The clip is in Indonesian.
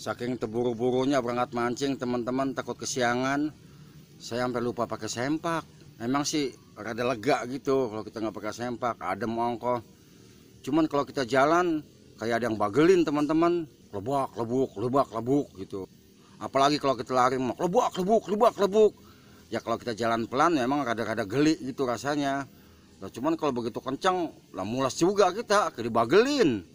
saking terburu-burunya berangkat mancing teman-teman takut kesiangan saya sampai lupa pakai sempak emang sih rada lega gitu kalau kita nggak pakai sempak adem ongkoh cuman kalau kita jalan kayak ada yang bagelin teman-teman lebak lebuk lebak lebuk gitu apalagi kalau kita lari mau lebak lebuk lebak lebuk ya kalau kita jalan pelan memang rada-rada geli gitu rasanya nah, cuman kalau begitu kencang lah mulas juga kita kayak bagelin.